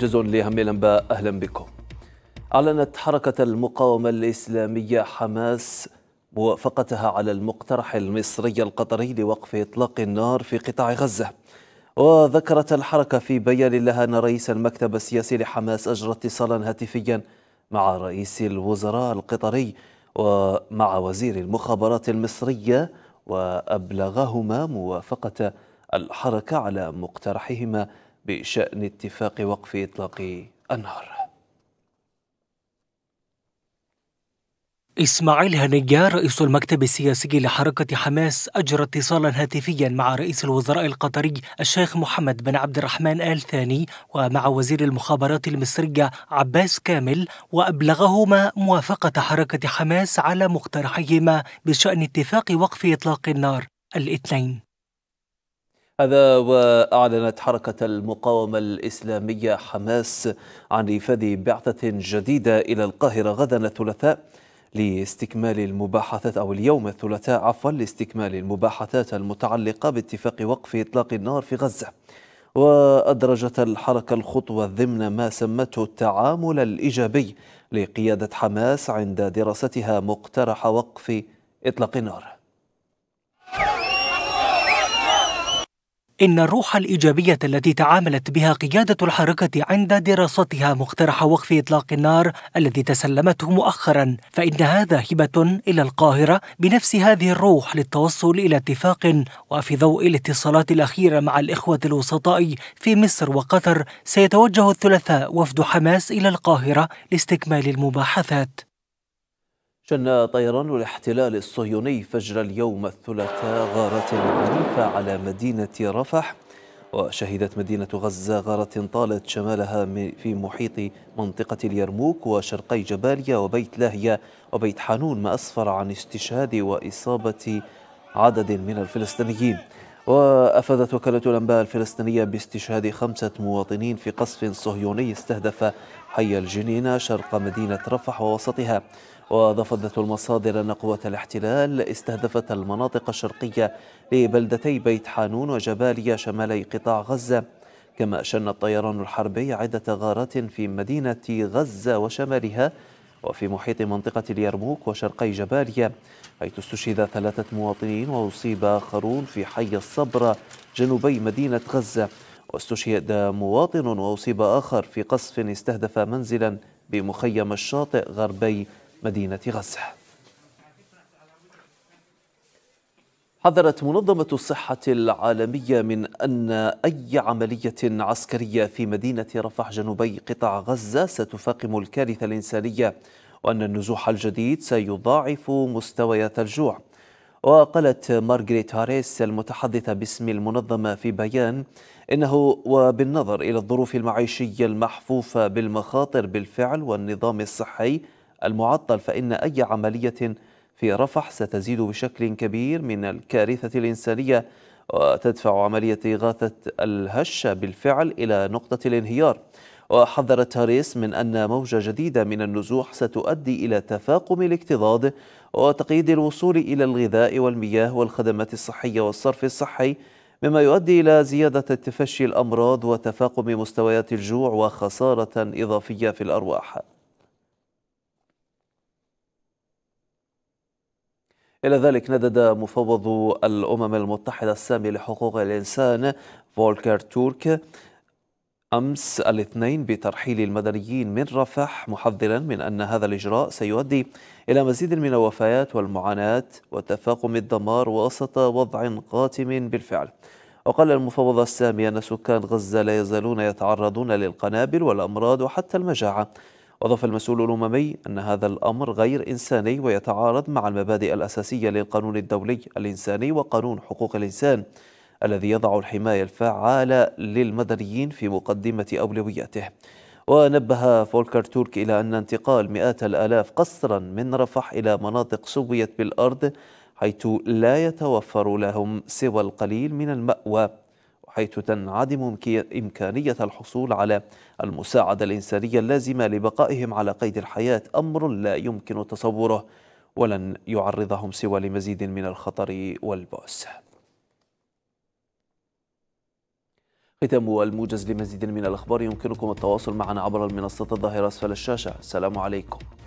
موجز لأهم الأنباء أهلا بكم أعلنت حركة المقاومة الإسلامية حماس موافقتها على المقترح المصري القطري لوقف إطلاق النار في قطاع غزة وذكرت الحركة في بيان لها أن رئيس المكتب السياسي لحماس أجرى اتصالا هاتفيا مع رئيس الوزراء القطري ومع وزير المخابرات المصرية وأبلغهما موافقة الحركة على مقترحهما بشأن اتفاق وقف إطلاق النار إسماعيل هنية رئيس المكتب السياسي لحركة حماس أجرى اتصالا هاتفيا مع رئيس الوزراء القطري الشيخ محمد بن عبد الرحمن آل ثاني ومع وزير المخابرات المصرية عباس كامل وأبلغهما موافقة حركة حماس على مقترحيهما بشأن اتفاق وقف إطلاق النار الاثنين هذا وأعلنت حركة المقاومة الإسلامية حماس عن إيفاد بعثة جديدة إلى القاهرة غدا الثلاثاء لاستكمال المباحثات أو اليوم الثلاثاء عفوا لاستكمال المباحثات المتعلقة باتفاق وقف إطلاق النار في غزة وأدرجت الحركة الخطوة ضمن ما سمته التعامل الإيجابي لقيادة حماس عند دراستها مقترح وقف إطلاق النار إن الروح الإيجابية التي تعاملت بها قيادة الحركة عند دراستها مقترح وقف إطلاق النار الذي تسلمته مؤخرا فإن هذا هبة إلى القاهرة بنفس هذه الروح للتوصل إلى اتفاق وفي ضوء الاتصالات الأخيرة مع الإخوة الوسطاء في مصر وقطر سيتوجه الثلاثاء وفد حماس إلى القاهرة لاستكمال المباحثات شن طيران الاحتلال الصهيوني فجر اليوم الثلاثاء غارة عنيفة على مدينة رفح وشهدت مدينة غزة غارة طالت شمالها في محيط منطقة اليرموك وشرقي جباليا وبيت لاهيا وبيت حانون ما أسفر عن استشهاد وإصابة عدد من الفلسطينيين وأفادت وكالة الأنباء الفلسطينية باستشهاد خمسة مواطنين في قصف صهيوني استهدف حي الجنينة شرق مدينة رفح ووسطها وأضافت المصادر أن قوات الاحتلال استهدفت المناطق الشرقية لبلدتي بيت حانون وجباليا شمالي قطاع غزة كما شن الطيران الحربي عدة غارات في مدينة غزة وشمالها وفي محيط منطقة اليرموك وشرقي جباليا حيث استشهد ثلاثة مواطنين وأصيب آخرون في حي الصبرة جنوبي مدينة غزة واستشهد مواطن وأصيب آخر في قصف استهدف منزلا بمخيم الشاطئ غربي مدينة غزة حذرت منظمة الصحة العالمية من أن أي عملية عسكرية في مدينة رفح جنوبي قطاع غزة ستفاقم الكارثة الإنسانية وأن النزوح الجديد سيضاعف مستويات الجوع وقالت مارغريت هاريس المتحدثة باسم المنظمة في بيان إنه وبالنظر إلى الظروف المعيشية المحفوفة بالمخاطر بالفعل والنظام الصحي المعطل فإن أي عملية في رفح ستزيد بشكل كبير من الكارثة الإنسانية وتدفع عملية إغاثة الهشة بالفعل إلى نقطة الانهيار وحذرت هاريس من أن موجة جديدة من النزوح ستؤدي إلى تفاقم الاكتظاظ وتقييد الوصول إلى الغذاء والمياه والخدمات الصحية والصرف الصحي مما يؤدي إلى زيادة تفشي الأمراض وتفاقم مستويات الجوع وخسارة إضافية في الأرواح إلى ذلك ندد مفوض الأمم المتحدة السامي لحقوق الإنسان فولكر تورك أمس الاثنين بترحيل المدنيين من رفح محذرا من أن هذا الإجراء سيؤدي إلى مزيد من الوفيات والمعاناة وتفاقم الدمار وسط وضع قاتم بالفعل وقال المفوض السامي أن سكان غزة لا يزالون يتعرضون للقنابل والأمراض وحتى المجاعة وأضاف المسؤول الأممي أن هذا الأمر غير إنساني ويتعارض مع المبادئ الأساسية للقانون الدولي الإنساني وقانون حقوق الإنسان الذي يضع الحماية الفعالة للمدنيين في مقدمة أولوياته ونبه فولكر تورك إلى أن انتقال مئات الآلاف قسرا من رفح إلى مناطق سويت بالأرض حيث لا يتوفر لهم سوى القليل من المأوى حيث تنعدم إمكانية الحصول على المساعدة الإنسانية اللازمة لبقائهم على قيد الحياة أمر لا يمكن تصوره ولن يعرضهم سوى لمزيد من الخطر والبؤس ختام الموجز لمزيد من الأخبار يمكنكم التواصل معنا عبر المنصة الظاهرة أسفل الشاشة السلام عليكم